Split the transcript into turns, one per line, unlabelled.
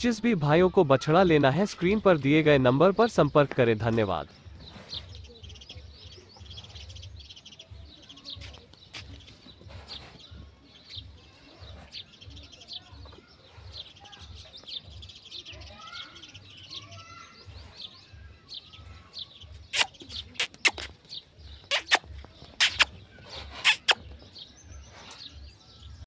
जिस भी भाइयों को बछड़ा लेना है स्क्रीन पर दिए गए नंबर पर संपर्क करें धन्यवाद